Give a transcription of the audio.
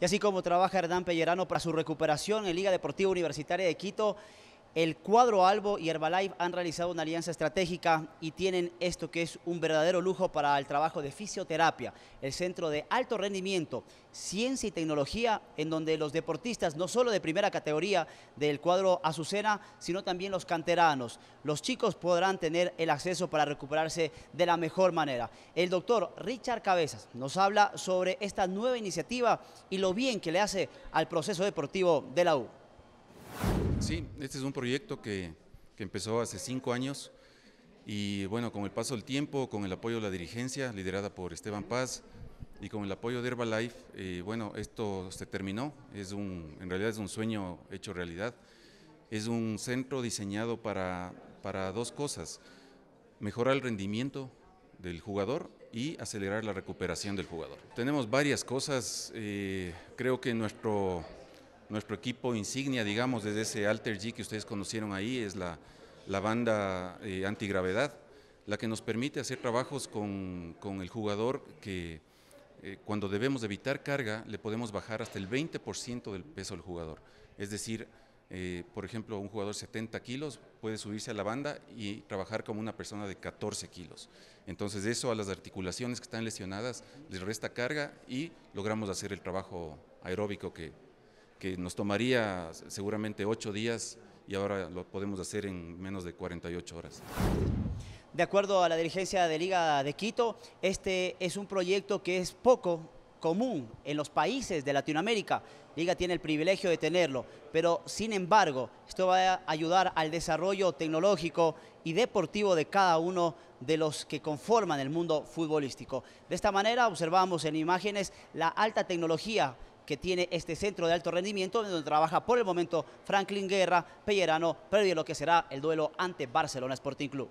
y así como trabaja Hernán Pellerano para su recuperación en Liga Deportiva Universitaria de Quito el cuadro Albo y Herbalife han realizado una alianza estratégica y tienen esto que es un verdadero lujo para el trabajo de fisioterapia, el centro de alto rendimiento, ciencia y tecnología, en donde los deportistas, no solo de primera categoría del cuadro Azucena, sino también los canteranos, los chicos podrán tener el acceso para recuperarse de la mejor manera. El doctor Richard Cabezas nos habla sobre esta nueva iniciativa y lo bien que le hace al proceso deportivo de la U. Sí, este es un proyecto que, que empezó hace cinco años y bueno, con el paso del tiempo, con el apoyo de la dirigencia liderada por Esteban Paz y con el apoyo de Herbalife, eh, bueno, esto se terminó, es un, en realidad es un sueño hecho realidad. Es un centro diseñado para, para dos cosas, mejorar el rendimiento del jugador y acelerar la recuperación del jugador. Tenemos varias cosas, eh, creo que nuestro nuestro equipo insignia, digamos, desde ese Alter G que ustedes conocieron ahí, es la, banda eh, antigravedad, la que nos permite hacer trabajos con, el jugador que eh, cuando debemos evitar carga le podemos bajar hasta el 20% del peso del jugador. Es decir, eh, por ejemplo, un jugador de 70 kilos puede subirse a la banda y trabajar como una persona de 14 kilos. Entonces eso a las articulaciones que están lesionadas les resta carga y logramos hacer el trabajo aeróbico que que nos tomaría seguramente ocho días y ahora lo podemos hacer en menos de 48 horas. De acuerdo a la dirigencia de Liga de Quito, este es un proyecto que es poco común en los países de Latinoamérica. Liga tiene el privilegio de tenerlo, pero sin embargo, esto va a ayudar al desarrollo tecnológico y deportivo de cada uno de los que conforman el mundo futbolístico. De esta manera observamos en imágenes la alta tecnología que tiene este centro de alto rendimiento, donde trabaja por el momento Franklin Guerra, Pellerano, previo a lo que será el duelo ante Barcelona Sporting Club.